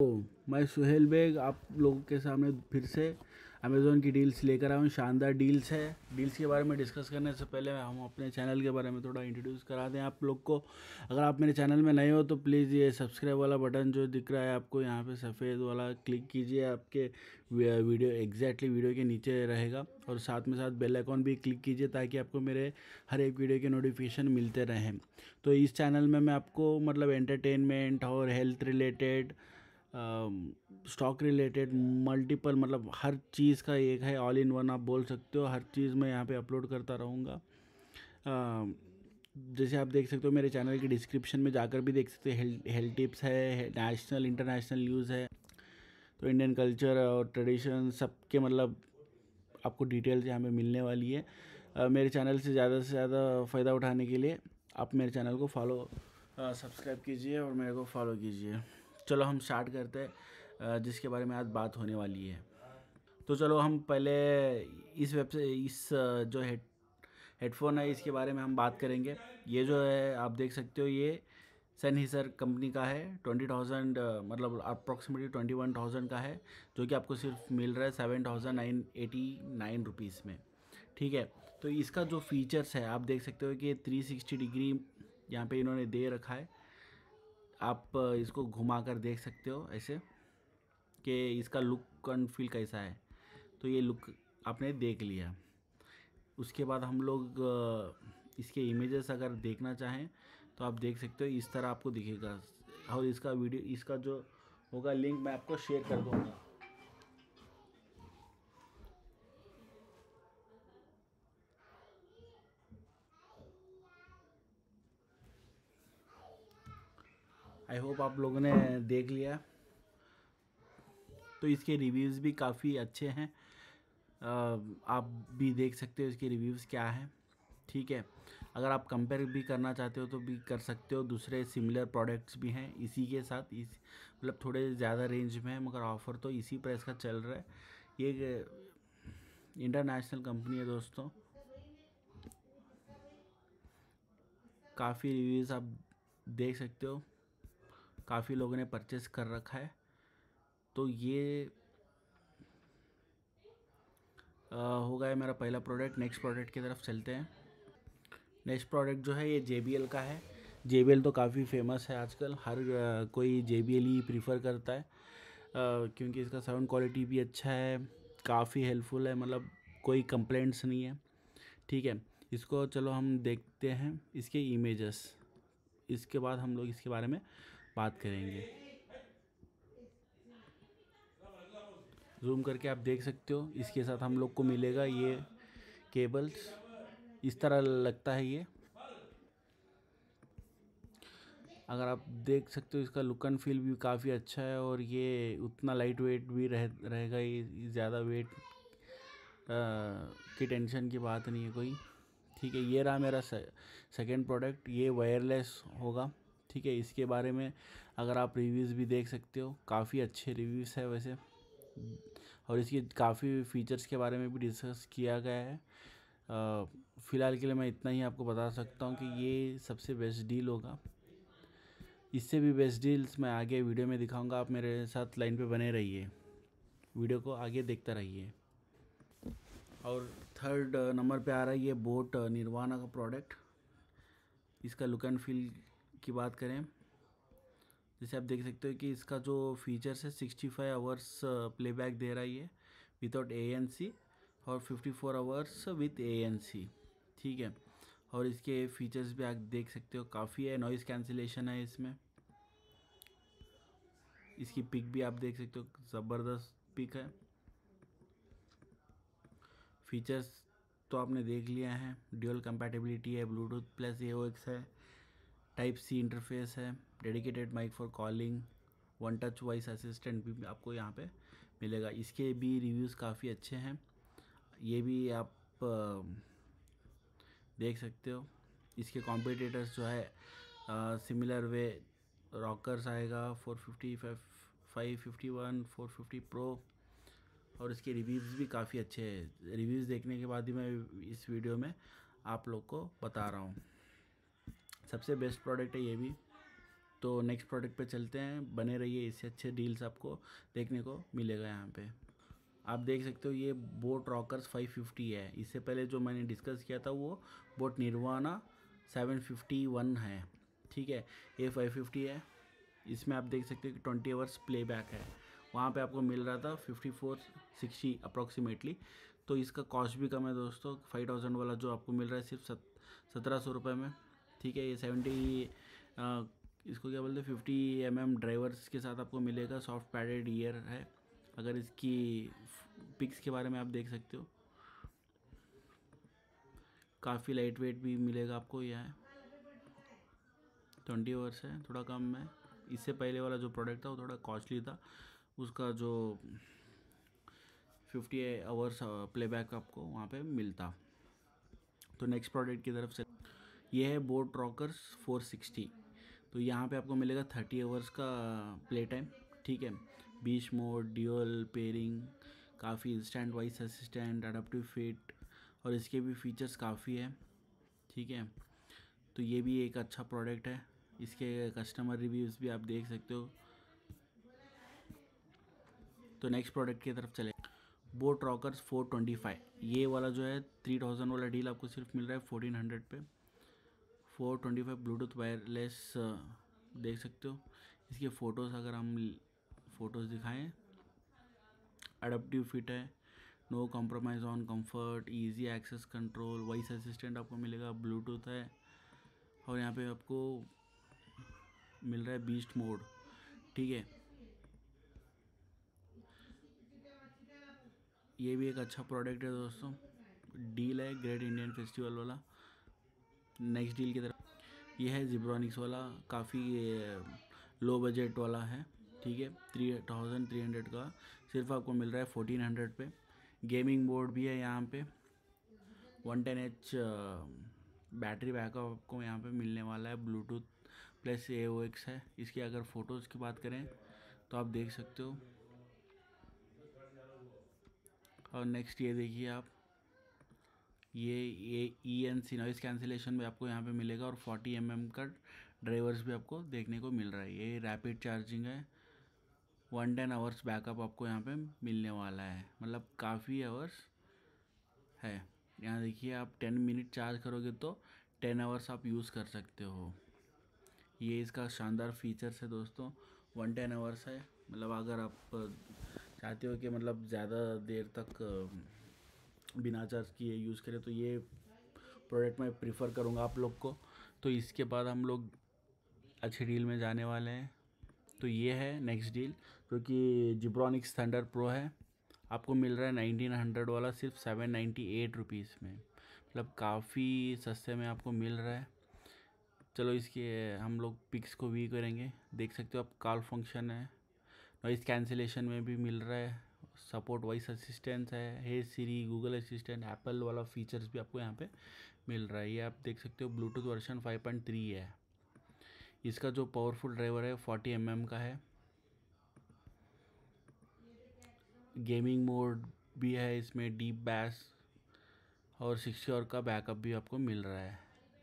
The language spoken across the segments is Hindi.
तो मैं सुहेल बेग आप लोगों के सामने फिर से अमेज़ोन की डील्स लेकर आया हूँ शानदार डील्स है डील्स के बारे में डिस्कस करने से पहले हम अपने चैनल के बारे में थोड़ा इंट्रोड्यूस करा दें आप लोग को अगर आप मेरे चैनल में नए हो तो प्लीज़ ये सब्सक्राइब वाला बटन जो दिख रहा है आपको यहाँ पे सफ़ेद वाला क्लिक कीजिए आपके वीडियो एग्जैक्टली वीडियो के नीचे रहेगा और साथ में साथ बेल आइकॉन भी क्लिक कीजिए ताकि आपको मेरे हर एक वीडियो के नोटिफिकेशन मिलते रहें तो इस चैनल में मैं आपको मतलब एंटरटेनमेंट और health related stock related multiple मतलब हर चीज़ का एक है ऑल इन वन आप बोल सकते हो हर चीज़ मैं यहाँ पे अपलोड करता रहूँगा जैसे आप देख सकते हो मेरे चैनल के डिस्क्रिप्शन में जाकर भी देख सकते हो हेल्थ टिप्स है नेशनल इंटरनेशनल न्यूज़ है तो इंडियन कल्चर और ट्रेडिशन सबके मतलब आपको डिटेल्स यहाँ पे मिलने वाली है uh, मेरे चैनल से ज़्यादा से ज़्यादा फ़ायदा उठाने के लिए आप मेरे चैनल को फॉलो सब्सक्राइब कीजिए और मेरे को फॉलो कीजिए चलो हम स्टार्ट करते हैं जिसके बारे में आज बात होने वाली है तो चलो हम पहले इस वेब से इस जो हेड हेडफोन है इसके बारे में हम बात करेंगे ये जो है आप देख सकते हो ये सन हीसर कंपनी का है ट्वेंटी थाउजेंड मतलब अप्रोक्सीमेटली ट्वेंटी वन थाउजेंड का है जो कि आपको सिर्फ मिल रहा है seven thousand nine eighty nine rupees में ठीक है तो इसका जो फीचर्स है आप देख सकते हो कि थ्री सिक्सटी डिग्री यहाँ पे इन्होंने दे रखा है आप इसको घुमा कर देख सकते हो ऐसे कि इसका लुक एंड फील कैसा है तो ये लुक आपने देख लिया उसके बाद हम लोग इसके इमेजेस अगर देखना चाहें तो आप देख सकते हो इस तरह आपको दिखेगा और इसका वीडियो इसका जो होगा लिंक मैं आपको शेयर कर दूँगा होप आप लोगों ने देख लिया तो इसके रिव्यूज़ भी काफ़ी अच्छे हैं आप भी देख सकते हो इसके रिव्यूज़ क्या हैं ठीक है अगर आप कंपेयर भी करना चाहते हो तो भी कर सकते हो दूसरे सिमिलर प्रोडक्ट्स भी हैं इसी के साथ इस मतलब थोड़े ज़्यादा रेंज में है मगर ऑफ़र तो इसी प्राइस का चल रहा है ये इंटरनेशनल कंपनी है दोस्तों काफ़ी रिव्यूज़ आप देख सकते हो काफ़ी लोगों ने परचेस कर रखा है तो ये हो गया मेरा पहला प्रोडक्ट नेक्स्ट प्रोडक्ट की तरफ चलते हैं नेक्स्ट प्रोडक्ट जो है ये जे का है जे तो काफ़ी फेमस है आजकल हर कोई जे ही प्रीफर करता है क्योंकि इसका साउंड क्वालिटी भी अच्छा है काफ़ी हेल्पफुल है मतलब कोई कंप्लेंट्स नहीं है ठीक है इसको चलो हम देखते हैं इसके इमेजेस इसके बाद हम लोग इसके बारे में बात करेंगे जूम करके आप देख सकते हो इसके साथ हम लोग को मिलेगा ये केबल्स इस तरह लगता है ये अगर आप देख सकते हो इसका लुक एंड फील भी काफ़ी अच्छा है और ये उतना लाइट वेट भी रह रहेगा ये ज़्यादा वेट की टेंशन की बात नहीं है कोई ठीक है ये रहा मेरा सेकेंड प्रोडक्ट ये वायरलेस होगा ठीक है इसके बारे में अगर आप रिव्यूज़ भी देख सकते हो काफ़ी अच्छे रिव्यूज़ है वैसे और इसके काफ़ी फीचर्स के बारे में भी डिस्कस किया गया है फ़िलहाल के लिए मैं इतना ही आपको बता सकता हूँ कि ये सबसे बेस्ट डील होगा इससे भी बेस्ट डील्स मैं आगे वीडियो में दिखाऊंगा आप मेरे साथ लाइन पे बने रहिए वीडियो को आगे देखता रहिए और थर्ड नंबर पे आ रहा है ये बोट निर्वाणा का प्रोडक्ट इसका लुक एंड फील की बात करें जैसे आप देख सकते हो कि इसका जो फीचर्स है सिक्सटी फाइव आवर्स प्लेबैक दे रहा है ये विदाउट ए एन सी और fifty four hours with A ठीक है और इसके फीचर्स भी आप देख सकते हो काफ़ी है नॉइज़ कैंसिलेशन है इसमें इसकी पिक भी आप देख सकते हो ज़बरदस्त पिक है फीचर्स तो आपने देख लिया है ड्यूअल कंपैटिबिलिटी है ब्लूटूथ प्लस ए है टाइप सी इंटरफेस है dedicated mic for calling one touch voice assistant भी आपको यहाँ पे मिलेगा इसके भी रिव्यूज़ काफ़ी अच्छे हैं ये भी आप देख सकते हो इसके कॉम्पिटिटर्स जो है सिमिलर वे रॉकर्स आएगा four fifty five five fifty one four fifty pro और इसके रिव्यूज़ भी काफ़ी अच्छे हैं रिव्यूज़ देखने के बाद ही मैं इस वीडियो में आप लोग को बता रहा हूँ सबसे बेस्ट प्रोडक्ट है ये भी तो नेक्स्ट प्रोडक्ट पे चलते हैं बने रहिए इससे अच्छे डील्स आपको देखने को मिलेगा यहाँ पे आप देख सकते हो ये बोट रॉकर्स 550 है इससे पहले जो मैंने डिस्कस किया था वो बोट निर्वाना 751 है ठीक है ये 550 है इसमें आप देख सकते हो कि ट्वेंटी आवर्स प्लेबैक है वहाँ पे आपको मिल रहा था फिफ्टी फोर सिक्सटी अप्रोक्सीमेटली तो इसका कॉस्ट भी कम है दोस्तों फाइव थाउजेंड वाला जो आपको मिल रहा है सिर्फ सत सत्रह सौ रुपये में ठीक है ये सेवेंटी इसको क्या बोलते हैं फिफ्टी एम एम ड्राइवर्स के साथ आपको मिलेगा सॉफ्ट पैडेड ईयर है अगर इसकी पिक्स के बारे में आप देख सकते हो काफ़ी लाइट वेट भी मिलेगा आपको यह है ट्वेंटी ओवर्स है थोड़ा कम है इससे पहले वाला जो प्रोडक्ट था वो थोड़ा कॉस्टली था उसका जो फिफ्टी आवर्स प्लेबैक आपको वहाँ पे मिलता तो नेक्स्ट प्रोडक्ट की तरफ से ये है बोट रॉकर्स 460 तो यहाँ पे आपको मिलेगा 30 आवर्स का प्ले टाइम ठीक है बीच मोड ड्यूअल पेयरिंग काफ़ी instant voice assistant adaptive fit और इसके भी फीचर्स काफ़ी है ठीक है तो ये भी एक अच्छा प्रोडक्ट है इसके कस्टमर रिव्यूज़ भी आप देख सकते हो तो नेक्स्ट प्रोडक्ट की तरफ चले बोट रॉकर्स 425 ये वाला जो है 3000 वाला डील आपको सिर्फ मिल रहा है 1400 पे four twenty five Bluetooth wireless देख सकते हो इसके फ़ोटोज़ अगर हम फ़ोटोज़ दिखाएं अडप्टिव फिट है no compromise on comfort easy access control voice assistant आपको मिलेगा ब्लूटूथ है और यहाँ पे आपको मिल रहा है बीस्ट मोड ठीक है ये भी एक अच्छा प्रोडक्ट है दोस्तों डील है ग्रेट इंडियन फेस्टिवल वाला नेक्स्ट डील की तरफ ये है जिब्रॉनिक्स वाला काफ़ी लो बजट वाला है ठीक है थ्री थाउजेंड थ्री हंड्रेड का सिर्फ आपको मिल रहा है फोर्टीन हंड्रेड पे गेमिंग बोर्ड भी है यहाँ पे one ten H battery backup आपको यहाँ पे मिलने वाला है Bluetooth plus A O X है इसकी अगर फ़ोटोज़ की बात करें तो आप देख सकते हो और नेक्स्ट ये देखिए आप ये ये E N C noise cancellation भी आपको यहाँ पे मिलेगा और 40 एम mm का ड्राइवर्स भी आपको देखने को मिल रहा है ये रैपिड चार्जिंग है वन टेन आवर्स बैकअप आपको यहाँ पे मिलने वाला है मतलब काफ़ी आवर्स है यहाँ देखिए आप टेन मिनट चार्ज करोगे तो टेन आवर्स आप यूज़ कर सकते हो ये इसका शानदार फीचर्स है दोस्तों वन टेन आवर्स है मतलब अगर आप चाहते हो कि मतलब ज़्यादा देर तक बिना चार्ज किए यूज़ करें तो ये प्रोडक्ट मैं प्रीफर करूँगा आप लोग को तो इसके बाद हम लोग अच्छे डील में जाने वाले हैं तो ये है नेक्स्ट डील जो कि जिब्रॉनिक्स थंडर प्रो है आपको मिल रहा है नाइनटीन हंड्रेड वाला सिर्फ सेवन नाइन्टी एट रुपीज़ में मतलब काफ़ी सस्ते में आपको मिल रहा है चलो इसके हम लोग पिक्स को वी करेंगे देख सकते हो आप कॉल फंक्शन है नॉइस कैंसिलेशन में भी मिल रहा है सपोर्ट वॉइस असिस्टेंस है hey Siri Google assistant Apple वाला फीचर्स भी आपको यहाँ पे मिल रहा है ये आप देख सकते हो ब्लूटूथ वर्जन 5.3 है इसका जो पावरफुल ड्राइवर है फोर्टी एम mm का है गेमिंग मोड भी है इसमें डीप बैस और सिक्सटी और का बैकअप भी आपको मिल रहा है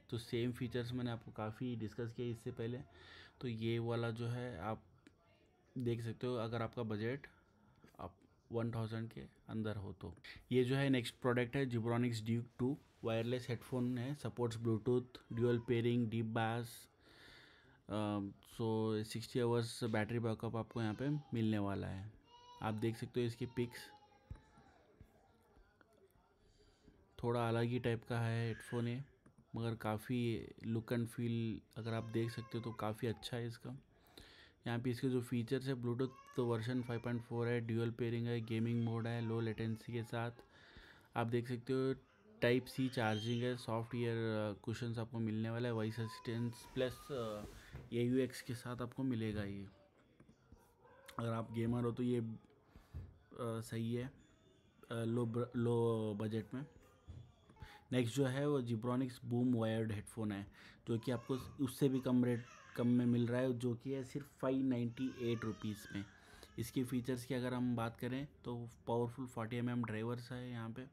तो सेम फीचर्स मैंने आपको काफ़ी डिस्कस किया इससे पहले तो ये वाला जो है आप देख सकते हो अगर आपका बजट वन थाउजेंड के अंदर हो तो ये जो है नेक्स्ट प्रोडक्ट है Zebronics Duke two wireless headphone है supports Bluetooth dual pairing deep bass so sixty hours battery backup आपको यहाँ पे मिलने वाला है आप देख सकते हो इसकी पिक्स थोड़ा अलग ही टाइप का है हेडफोन है मगर काफ़ी लुक एंड फील अगर आप देख सकते हो तो काफ़ी अच्छा है इसका यहाँ पे इसके जो फीचर्स तो है ब्लूटूथ तो वर्जन 5.4 है ड्यूअल पेयरिंग है गेमिंग मोड है लो लेटेंसी के साथ आप देख सकते हो टाइप सी चार्जिंग है सॉफ्ट ईयर कुशंस आपको मिलने वाला है voice assistance plus A U X के साथ आपको मिलेगा ये अगर आप गेमर हो तो ये आ, सही है आ, लो ब, लो बजट में नेक्स्ट जो है वो जिब्रॉनिक्स बूम वायर्ड हेडफोन है जो कि आपको उससे भी कम रेट कम में मिल रहा है जो कि है सिर्फ फाइव नाइन्टी एट रुपीज़ में इसके फ़ीचर्स की अगर हम बात करें तो powerful forty M M drivers है यहाँ पे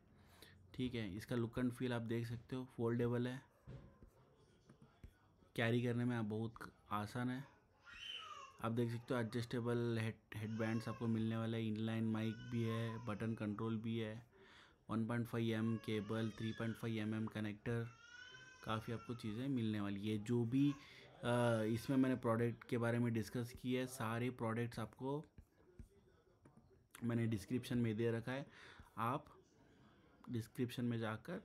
ठीक है इसका लुक एंड फील आप देख सकते हो फोल्डेबल है कैरी करने में आप बहुत आसान है आप देख सकते हो एडजस्टेबल हेड हेड बैंड्स आपको मिलने वाला है इनलाइन माइक भी है बटन कंट्रोल भी है 1.5 point M cable 3.5 point M M connector काफ़ी आपको चीज़ें मिलने वाली है जो भी इसमें मैंने प्रोडक्ट के बारे में डिस्कस की है सारे प्रोडक्ट्स आपको मैंने डिस्क्रिप्शन में दे रखा है आप डिस्क्रिप्शन में जाकर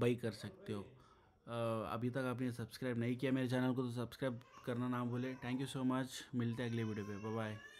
बाई कर सकते हो अभी तक आपने सब्सक्राइब नहीं किया मेरे चैनल को तो सब्सक्राइब करना ना भूलें थैंक यू सो मच मिलते हैं अगले वीडियो पे बाय